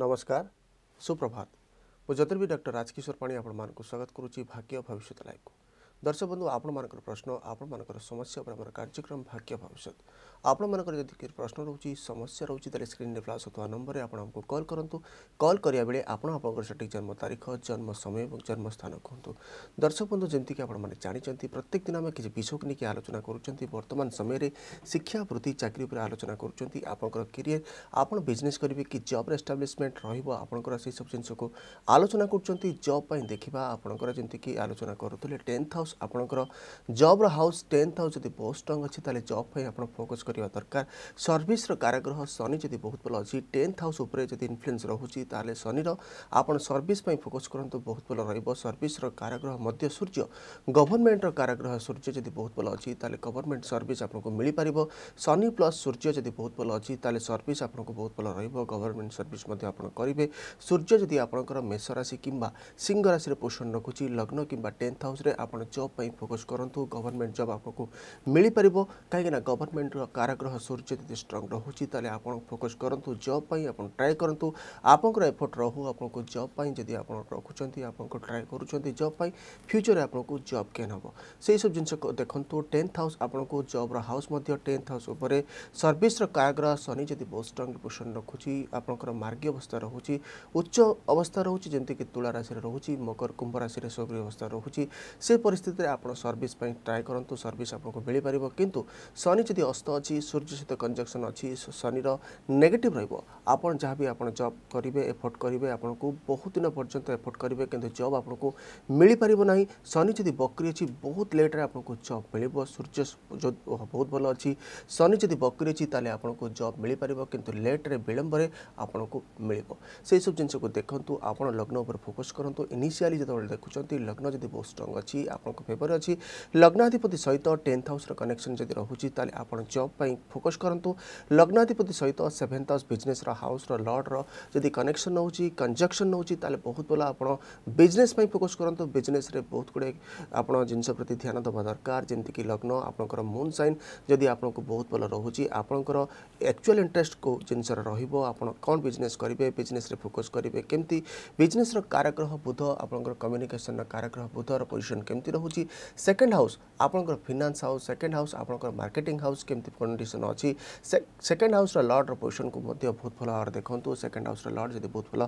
नमस्कार सुप्रभात ମୁଁ ଜ୍ୟୋତିର୍ବି ଡକ୍ଟର ରାଜକିଶୋର ପାଣି ଆପଣମାନଙ୍କୁ ସ୍ୱାଗତ କରୁଛି ଭାଗ୍ୟ ଭବିଷ୍ୟତ ଲାଇଭ୍କୁ दर्शक बंधु आपण मान प्रश्न आपण मान समस्या कार्यक्रम भाग्य भविष्य आपण मानक प्रश्न रोच समस्या रोचे स्क्रीन में फ्लाश होता नंबर में आपको कल करूँ कल करा बेले आप सठी जन्म तारीख जन्म समय और जन्म स्थान कहतु दर्शक बंधु जमीक आपने प्रत्येक दिन आम किसी विषय को लेकिन आलोचना करुँ समय शिक्षा वृत्ति चाकरी पर आलोचना करुँच आपंकर आपड़ बिजनेस करेंगे कि जब एस्टाब्लीशमेंट रहा सब जिनको आलोचना करब देखा आपंकर जमीक आलोचना करुले टेन्थ हाउस আপনকৰ জবৰ হাউছ 10th হাউছ যদি বৰ ষ্টং আছে তলে জব হয় আপোন ফোকাস কৰিবৰ দৰকাৰ সার্ভিসৰ কাৰ্যগ্ৰহ শনি যদি বহুত বল আছে 10th হাউছ ওপৰে যদি ইনফ্লুয়েন্স ৰহুচি তলে শনিৰ আপোন সার্ভিস পই ফোকাস কৰন্ত বহুত বল ৰাইব সার্ভিসৰ কাৰ্যগ্ৰহ মধ্যসূৰ্য গভৰ্ণমেন্টৰ কাৰ্যগ্ৰহ সূৰ্য যদি বহুত বল আছে তলে গভৰ্ণমেন্ট সার্ভিস আপোনক মিলি পৰিব শনি প্লাস সূৰ্য যদি বহুত বল আছে তলে সার্ভিস আপোনক বহুত বল ৰাইব গভৰ্ণমেন্ট সার্ভিসৰ মধ্য আপোন কৰিব সূৰ্য যদি আপোনকৰ মেষ ৰাশি কিম্বা সিংহ ৰাশিৰ পশন্য কুচি লগ্ন কিম্বা 10th হাউছৰে আপোন जॉब फोकस करूँ गवर्नमेंट जब आपको मिल मिलपर कहीं गवर्नमेंट काराग्रह सूर्य जब स्ट्रंग रोचे आप फोकस करूँ जॉब आप ट्राए करूँ आपंकर एफर्ट रो आप जॉब जब आप रखुंत आपको ट्राए करुँच जॉब पर फ्यूचर आपको जब केन हम से सब जिन देखूँ टेन्थ हाउस आपको जब्र हाउस टेन्थ हाउस उपर सर्विस काराग्रह शनि जब बहुत स्ट्रंग पोजिशन रखुच्छी आपंकर मार्गी अवस्था रोचे उच्च अवस्था रोचे जमीक तुला राशि रोचे मकर कुंभ राशि शग्री अवस्था रोचे से परिस्थिति ସ୍ଥିତିରେ ଆପଣ ସର୍ଭିସ୍ ପାଇଁ ଟ୍ରାଏ କରନ୍ତୁ ସର୍ଭିସ୍ ଆପଣଙ୍କୁ ମିଳିପାରିବ କିନ୍ତୁ ଶନି ଯଦି ଅସ୍ତ ଅଛି ସୂର୍ଯ୍ୟ ସହିତ କଞ୍ଜକ୍ସନ୍ ଅଛି ଶନିର ନେଗେଟିଭ୍ ରହିବ ଆପଣ ଯାହା ବି ଆପଣ ଜବ୍ କରିବେ ଏଫର୍ଟ କରିବେ ଆପଣଙ୍କୁ ବହୁତ ଦିନ ପର୍ଯ୍ୟନ୍ତ ଏଫର୍ଟ କରିବେ କିନ୍ତୁ ଜବ୍ ଆପଣଙ୍କୁ ମିଳିପାରିବ ନାହିଁ ଶନି ଯଦି ବକ୍ରି ଅଛି ବହୁତ ଲେଟ୍ରେ ଆପଣଙ୍କୁ ଜବ୍ ମିଳିବ ସୂର୍ଯ୍ୟ ବହୁତ ଭଲ ଅଛି ଶନି ଯଦି ବକ୍ରି ଅଛି ତାହେଲେ ଆପଣଙ୍କୁ ଜବ୍ ମିଳିପାରିବ କିନ୍ତୁ ଲେଟ୍ରେ ବିଳମ୍ବରେ ଆପଣଙ୍କୁ ମିଳିବ ସେହିସବୁ ଜିନିଷକୁ ଦେଖନ୍ତୁ ଆପଣ ଲଗ୍ନ ଉପରେ ଫୋକସ୍ କରନ୍ତୁ ଇନିସିଆଲି ଯେତେବେଳେ ଦେଖୁଛନ୍ତି ଲଗ୍ନ ଯଦି ବହୁତ ଷ୍ଟ୍ରଙ୍ଗ ଅଛି ଆପଣଙ୍କ ফেভর অছি লগ্নাধিপতি সহিত টেন্থ হাউসর কনেকশন যদি রহুচি তাহলে আপনার জব পাই ফোকস করতু লগ্নাধিপতি সহিত সেভেন্থ হাউস বিজনেসর হাউসর লর্ডর যদি কনেকশন রয়েছে কনজকশন রয়েছে তাহলে বহুত ভাল আপনার বিজনেস পাই ফোকস করতু বিজনেসরে বহুত গুড়ে আপনার জিনিস প্রতি ধ্যান দেওয়া দরকার যেমিকি লগ্ন আপনার মুন সাইন যদি আপনার বহুত ভাল রয়েছে আপনার একচুয়াল ইন্টরেস্ট কেউ জিনিসর রহব আপনার কম বিজনেস করবে বিজনেসরে ফোকস করবে কমিটি বিজনেসর কারগ্রহ বুধ আপনার কমিউনিকেসন কারগ্রহ বুধর পজিশন কমিটি রয়েছে ରହୁଛି ସେକେଣ୍ଡ ହାଉସ୍ ଆପଣଙ୍କର ଫିନାନ୍ସ ହାଉସ୍ ସେକେଣ୍ଡ ହାଉସ୍ ଆପଣଙ୍କର ମାର୍କେଟିଂ ହାଉସ୍ କେମିତି କଣ୍ଡିସନ୍ ଅଛି ସେକେଣ୍ଡ ହାଉସ୍ର ଲର୍ଡ଼ର ପୋଜିସନ୍କୁ ମଧ୍ୟ ବହୁତ ଭଲ ଭାବରେ ଦେଖନ୍ତୁ ସେକେଣ୍ଡ ହାଉସ୍ର ଲର୍ଡ଼ ଯଦି ବହୁତ ଭଲ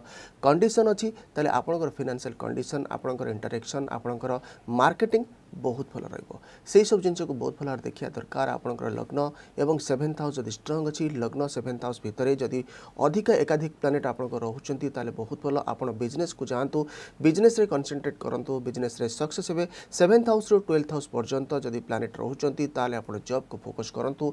କଣ୍ଡିସନ୍ ଅଛି ତାହେଲେ ଆପଣଙ୍କର ଫିନାନ୍ସିଆଲ୍ କଣ୍ଡିସନ୍ ଆପଣଙ୍କର ଇଣ୍ଟରାକ୍ସନ୍ ଆପଣଙ୍କର ମାର୍କେଟିଂ ବହୁତ ଭଲ ରହିବ ସେହିସବୁ ଜିନିଷକୁ ବହୁତ ଭଲରେ ଦେଖିବା ଦରକାର ଆପଣଙ୍କର ଲଗ୍ନ ଏବଂ ସେଭେନ୍ଥ ହାଉସ୍ ଯଦି ଷ୍ଟ୍ରଙ୍ଗ ଅଛି ଲଗ୍ନ ସେଭେନ୍ଥ ହାଉସ୍ ଭିତରେ ଯଦି ଅଧିକ ଏକାଧିକ ପ୍ଲାନେଟ୍ ଆପଣଙ୍କ ରହୁଛନ୍ତି ତାହେଲେ ବହୁତ ଭଲ ଆପଣ ବିଜନେସ୍କୁ ଯାଆନ୍ତୁ ବିଜନେସ୍ରେ କନସେନ୍ଟ୍ରେଟ୍ କରନ୍ତୁ ବିଜନେସ୍ରେ ସକ୍ସେସ୍ ହେବେ ସେଭେନ୍ଥ ହାଉସ୍ରୁ ଟୁଏଲ୍ଥ ହାଉସ୍ ପର୍ଯ୍ୟନ୍ତ ଯଦି ପ୍ଲାନେଟ୍ ରହୁଛନ୍ତି ତାହେଲେ ଆପଣ ଜବ୍କୁ ଫୋକସ୍ କରନ୍ତୁ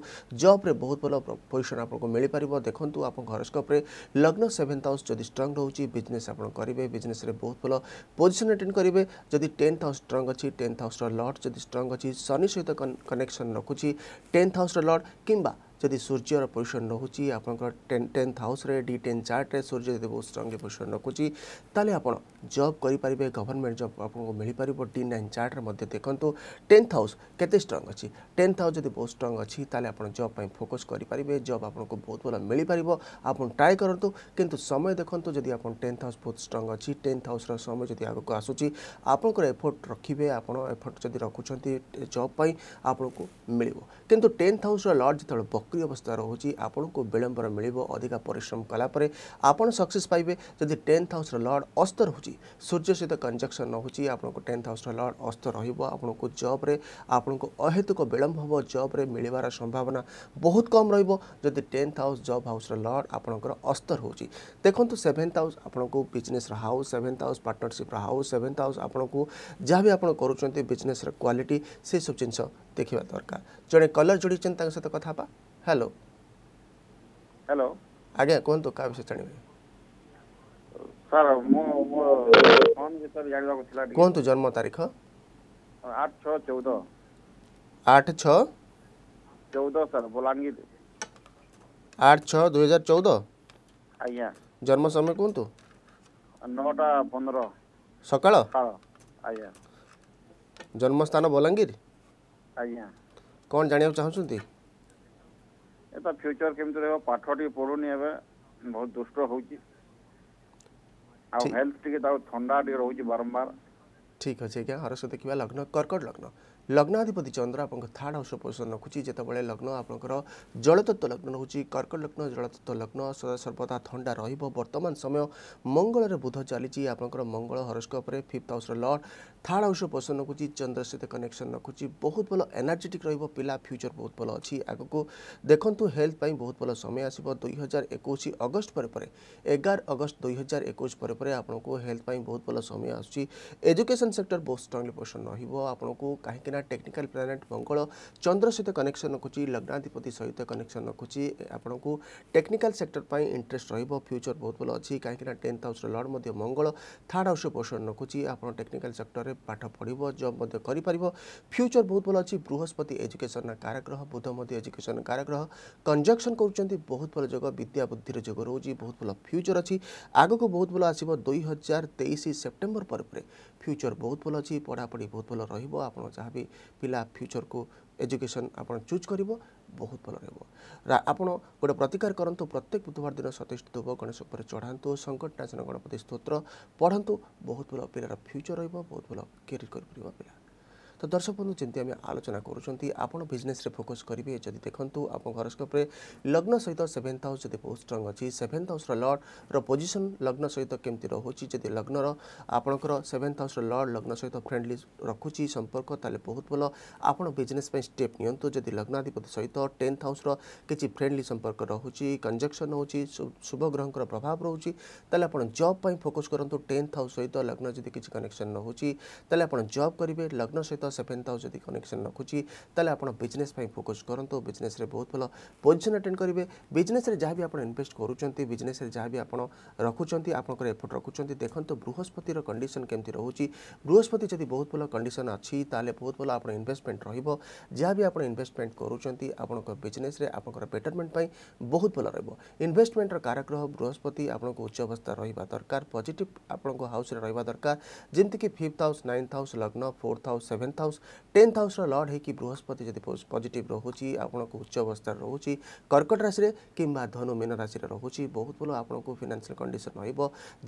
ଜବ୍ରେ ବହୁତ ଭଲ ପୋଜିସନ୍ ଆପଣଙ୍କୁ ମିଳିପାରିବ ଦେଖନ୍ତୁ ଆପଣଙ୍କ ହରସ୍କୋପ୍ରେ ଲଗ୍ନ ସେଭେନ୍ଥ ହାଉସ୍ ଯଦି ଷ୍ଟ୍ରଙ୍ଗ ରହୁଛି ବିଜନେସ୍ ଆପଣ କରିବେ ବିଜନେସ୍ରେ ବହୁତ ଭଲ ପୋଜିସନ୍ ଆଟେଣ୍ଡ କରିବେ ଯଦି ଟେନ୍ଥ ହାଉସ୍ ଷ୍ଟ୍ରଙ୍ଗ ଅଛି ଟେନ୍ଥ ହାଉସ୍ର লর্ড যদি স্ট্রং অনেক শনি সহ কনেকশন রখুছি টেন্থ হাউসর লর্ড কিংবা ଯଦି ସୂର୍ଯ୍ୟର ପୋଜିସନ୍ ରହୁଛି ଆପଣଙ୍କର ଟେନ୍ ଟେନ୍ଥ ହାଉସ୍ରେ ଡି ଟେନ୍ ଚାର୍ଟରେ ସୂର୍ଯ୍ୟ ଯଦି ବହୁତ ଷ୍ଟ୍ରଙ୍ଗଲି ପୋଜିସନ୍ ରଖୁଛି ତାହେଲେ ଆପଣ ଜବ୍ କରିପାରିବେ ଗଭର୍ଣ୍ଣମେଣ୍ଟ ଜବ୍ ଆପଣଙ୍କୁ ମିଳିପାରିବ ଡି ନାଇନ୍ ଚାର୍ଟରେ ମଧ୍ୟ ଦେଖନ୍ତୁ ଟେନ୍ଥ ହାଉସ୍ କେତେ ଷ୍ଟ୍ରଙ୍ଗ ଅଛି ଟେନ୍ଥ ହାଉସ୍ ଯଦି ବହୁତ ଷ୍ଟ୍ରଙ୍ଗ ଅଛି ତାହେଲେ ଆପଣ ଜବ୍ ପାଇଁ ଫୋକସ୍ କରିପାରିବେ ଜବ୍ ଆପଣଙ୍କୁ ବହୁତ ଭଲ ମିଳିପାରିବ ଆପଣ ଟ୍ରାଏ କରନ୍ତୁ କିନ୍ତୁ ସମୟ ଦେଖନ୍ତୁ ଯଦି ଆପଣ ଟେନ୍ଥ ହାଉସ୍ ବହୁତ ଷ୍ଟ୍ରଙ୍ଗ ଅଛି ଟେନ୍ଥ ହାଉସ୍ର ସମୟ ଯଦି ଆଗକୁ ଆସୁଛି ଆପଣଙ୍କର ଏଫର୍ଟ ରଖିବେ ଆପଣ ଏଫର୍ଟ ଯଦି ରଖୁଛନ୍ତି ଜବ୍ ପାଇଁ ଆପଣଙ୍କୁ ମିଳିବ କିନ୍ତୁ ଟେନ୍ଥ ହାଉସ୍ର ଲର୍ଡ଼ ଯେତେବେଳେ ବକ୍ ସକ୍ରିୟ ଅବସ୍ଥା ରହୁଛି ଆପଣଙ୍କୁ ବିଳମ୍ବର ମିଳିବ ଅଧିକା ପରିଶ୍ରମ କଲାପରେ ଆପଣ ସକ୍ସେସ୍ ପାଇବେ ଯଦି ଟେନ୍ଥ ହାଉସ୍ର ଲର୍ଡ଼ ଅସ୍ତ ରହୁଛି ସୂର୍ଯ୍ୟ ସହିତ କଞ୍ଜକ୍ସନ୍ ରହୁଛି ଆପଣଙ୍କୁ ଟେନ୍ଥ ହାଉସ୍ର ଲର୍ଡ଼ ଅସ୍ତ ରହିବ ଆପଣଙ୍କୁ ଜବ୍ରେ ଆପଣଙ୍କୁ ଅହେତୁକ ବିଳମ୍ବ ହେବ ଜବ୍ରେ ମିଳିବାର ସମ୍ଭାବନା ବହୁତ କମ୍ ରହିବ ଯଦି ଟେନ୍ଥ ହାଉସ୍ ଜବ୍ ହାଉସ୍ର ଲର୍ଡ଼ ଆପଣଙ୍କର ଅସ୍ତ ରହୁଛି ଦେଖନ୍ତୁ ସେଭେନ୍ଥ ହାଉସ୍ ଆପଣଙ୍କୁ ବିଜନେସ୍ର ହାଉସ୍ ସେଭେନ୍ଥ ହାଉସ୍ ପାର୍ଟନରସିପ୍ର ହାଉସ୍ ସେଭେନ୍ଥ ହାଉସ୍ ଆପଣଙ୍କୁ ଯାହା ବି ଆପଣ କରୁଛନ୍ତି ବିଜନେସ୍ର କ୍ୱାଲିଟି ସେସବୁ ଜିନିଷ ଦେଖିବା ଦରକାର ଜଣେ କଲର୍ ଯୋଡ଼ିଛନ୍ତି ତାଙ୍କ ସହିତ କଥା ହେବା ହ୍ୟାଲୋ ହ୍ୟାଲୋ ଆଜ୍ଞା କୁହନ୍ତୁ କାହା ବିଷୟରେ ଜାଣିବେ ସାର୍ ମୁଁ ମୋ ଫୋନ୍ ବିଷୟରେ ଜାଣିବାକୁ ଥିଲା କୁହନ୍ତୁ ଜନ୍ମ ତାରିଖ ଆଠ ଛଅ ଚଉଦ ଆଠ ଛଅ ଚଉଦ ସାର୍ ବଲାଙ୍ଗୀର ଆଠ ଛଅ ଦୁଇ ହଜାର ଚଉଦ ଆଜ୍ଞା ଜନ୍ମ ସମୟ କୁହନ୍ତୁ ନଅଟା ପନ୍ଦର ସକାଳ ଆଜ୍ଞା ଜନ୍ମସ୍ଥାନ ବଲାଙ୍ଗୀର ଆଜ୍ଞା କ'ଣ ଜାଣିବାକୁ ଚାହୁଁଛନ୍ତି ତା ଫ୍ୟୁଚର କେମିତି ରହିବ ପାଠ ଟିକେ ପଢ଼ୁନି ଏବେ ବହୁତ ଦୁଷ୍ଟ ହେଉଛି ଆଉ ହେଲ୍ଥ ଟିକେ ତାକୁ ଥଣ୍ଡା ଟିକେ ରହୁଛି ବାରମ୍ବାର ଠିକ୍ ଅଛି ଆଜ୍ଞା ହରସ ଦେଖିବା ଲଗ୍ନ କର୍କଟ ଲଗ୍ନ ଲଗ୍ନାଧିପତି ଚନ୍ଦ୍ର ଆପଣଙ୍କ ଥାର୍ଡ଼ ହାଉସ୍ ଅପୋଜିସନ୍ ରଖୁଛି ଯେତେବେଳେ ଲଗ୍ନ ଆପଣଙ୍କର ଜଳତତ୍ତ୍ୱ ଲଗ୍ନ ରହୁଛି କର୍କଟ ଲଗ୍ନ ଜଳତତ୍ତ୍ୱ ଲଗ୍ନ ସଦାସର୍ବଦା ଥଣ୍ଡା ରହିବ ବର୍ତ୍ତମାନ ସମୟ ମଙ୍ଗଳରେ ବୁଧ ଚାଲିଛି ଆପଣଙ୍କର ମଙ୍ଗଳ ହରସ୍କୋପରେ ଫିଫ୍ଥ ହାଉସ୍ର ଲର୍ଡ଼ থার্ড হাউস পসন্দ রাখুছি চন্দ্র সহ কনেকশন রাখুছি বহু ভাল এনার্জেটিক রহব পিলা ফ্যুচর বহু ভাল অছি আগুক দেখুন হেলথ পাই বহু ভাল সময় আসব দুই হাজার একুশ অগস্ট পরে পরে এগার অগস্ট দুই হাজার একুশ পরে পরে আপনার হেলথ পাই বহু ভাল সময় আসছে এজুকেশন সেক্টর বহুত স্ট্রংলি পসন্দ রহব আপনার কাহিঁকি না টেকনিকাল প্লানেট মঙ্গল চন্দ্র সহ কনেকশন রাখুছি লগ্নাধিপতি সহ কনেকশন রাখুছি আপনার টেকনিকাল সেক্টর পাই ইন্টারেস্ট রহব ফ্যুচর বহুত ভাল অছি কাহিঁকি টেন্থ হাউসর লর্ড মধ্য মঙ্গল থার্ড হাউস পোষণ রাখুছি আপনার টেকনিকাল সেক্টর କ୍ଷେତ୍ରରେ ପାଠ ପଢ଼ିବ ଜବ୍ ମଧ୍ୟ କରିପାରିବ ଫ୍ୟୁଚର୍ ବହୁତ ଭଲ ଅଛି ବୃହସ୍ପତି ଏଜୁକେସନ୍ର କାରଗ୍ରହ ବୁଧ ମଧ୍ୟ ଏଜୁକେସନ୍ କାରଗ୍ରହ କଞ୍ଜକ୍ସନ୍ କରୁଛନ୍ତି ବହୁତ ଭଲ ଯୋଗ ବିଦ୍ୟା ବୁଦ୍ଧିର ଯୋଗ ରହୁଛି ବହୁତ ଭଲ ଫ୍ୟୁଚର୍ ଅଛି ଆଗକୁ ବହୁତ ଭଲ ଆସିବ ଦୁଇ ହଜାର ତେଇଶ ସେପ୍ଟେମ୍ବର ପରେ ପରେ ଫ୍ୟୁଚର୍ ବହୁତ ଭଲ ଅଛି ପଢ଼ାପଢ଼ି ବହୁତ ଭଲ ରହିବ ଆପଣ ଯାହା ବି ପିଲା ଫ୍ୟୁଚର୍କୁ ଏଜୁକେସନ୍ ଆପଣ ଚୁଜ୍ କରିବ ବହୁତ ଭଲ ରହିବ ଆପଣ ଗୋଟେ ପ୍ରତିକାର କରନ୍ତୁ ପ୍ରତ୍ୟେକ ବୁଧବାର ଦିନ ସତେଇଶ ଧୂପ ଗଣେଶ ଉପରେ ଚଢ଼ାନ୍ତୁ ସଙ୍କଟନାଶନ ଗଣପତି ସ୍ତୋତ୍ର ପଢ଼ନ୍ତୁ ବହୁତ ଭଲ ପିଲାର ଫ୍ୟୁଚର୍ ରହିବ ବହୁତ ଭଲ କ୍ୟାରିୟର୍ କରିପାରିବ ପିଲା তো দর্শক বন্ধু যেমি আমি আলোচনা করছেন আপনার বিজনেসে ফোকস করবে যদি দেখুন আপনার হরস্কোপে লগ্ন সহিত সেভেন্থ হাউস যদি বহু স্ট্রং অছি সেভেন্থ হাউসর লর্ডর পোজিশন লগ্ন সহিত কমিটি রহুচি যদি লগ্নর আপনার সেভেন্থ হাউসর লর্ড লগ্ন সহিত ফ্রেন্ডলি ରଖୁଛି ସମ୍ପର୍କ ତାହେଲେ ବହୁତ ଭଲ ଆପଣ ବିଜନେସ୍ ପାଇଁ ଷ୍ଟେପ୍ ନିଅନ୍ତୁ ଯଦି ଲଗ୍ନାଧିପତି ସହିତ ଟେନ୍ଥ ହାଉସ୍ର କିଛି ଫ୍ରେଣ୍ଡଲି ସମ୍ପର୍କ ରହୁଛି କଞ୍ଜକ୍ସନ୍ ହେଉଛି ଶୁଭ ଗ୍ରହଙ୍କର ପ୍ରଭାବ ରହୁଛି ତାହେଲେ ଆପଣ ଜବ୍ ପାଇଁ ଫୋକସ୍ କରନ୍ତୁ ଟେନ୍ଥ ହାଉସ୍ ସହିତ ଲଗ୍ନ ଯଦି କିଛି କନେକ୍ସନ୍ ରହୁଛି ତାହେଲେ ଆପଣ ଜବ୍ କରିବେ ଲଗ୍ନ ସହିତ ସେଭେନ୍ ଥାଉଜ୍ ଯଦି କନେକ୍ସନ୍ ରଖୁଛି ତାହେଲେ ଆପଣ ବିଜନେସ୍ ପାଇଁ ଫୋକସ୍ କରନ୍ତୁ ବିଜନେସ୍ରେ ବହୁତ ଭଲ ପୋଜିସନ୍ ଆଟେଣ୍ଡ କରିବେ ବିଜନେସ୍ରେ ଯାହା ବି ଆପଣ ଇନଭେଷ୍ଟ କରୁଛନ୍ତି ବିଜନେସ୍ରେ ଯାହା ବି ଆପଣ ରଖୁଛନ୍ତି ଆପଣଙ୍କର ଏଫର୍ଟ ରଖୁଛନ୍ତି ଦେଖନ୍ତୁ ବୃହସ୍ପତିର କଣ୍ଡିସନ୍ କେମିତି ରହୁଛି ବୃହସ୍ପତି ଯଦି ବହୁତ ଭଲ କଣ୍ଡିସନ୍ ଅଛି ତାହେଲେ ବହୁତ ଭଲ ଆପଣ ଇନଭେଷ୍ଟମେଣ୍ଟ ରହିବ ଯାହା ବି ଆପଣ ଇନଭେଷ୍ଟମେଣ୍ଟ କରୁଛନ୍ତି ଆପଣଙ୍କ ବିଜନେସ୍ରେ ଆପଣଙ୍କର ବେଟରମେଣ୍ଟ ପାଇଁ ବହୁତ ଭଲ ରହିବ ଇନଭେଷ୍ଟମେଣ୍ଟର କାରଗ୍ରହ ବୃହସ୍ପତି ଆପଣଙ୍କୁ ଉଚ୍ଚ ଅବସ୍ଥା ରହିବା ଦରକାର ପଜିଟିଭ୍ ଆପଣଙ୍କ ହାଉସ୍ରେ ରହିବା ଦରକାର ଯେମିତିକି ଫିଫ୍ଥ ହାଉସ୍ ନାଇନ୍ଥ ହାଉସ୍ ଲଗ୍ନ fourth house seventh tenth house tenth हाउस्र लर्ड होईକି ବୃହସ୍ପତି ଯଦି ପଜିଟିଭ୍ ରହୁଛି ଆପଣଙ୍କୁ ଉଚ୍ଚ ଅବସ୍ଥାରେ ରହୁଛି କର୍କଟ ରାଶିରେ କିମ୍ବା ଧନୁ ମୀନ ରାଶିରେ ରହୁଛି ବହୁତ ଭଲ ଆପଣଙ୍କୁ ଫିନାନ୍ସିଆଲ୍ କଣ୍ଡିସନ୍ ରହିବ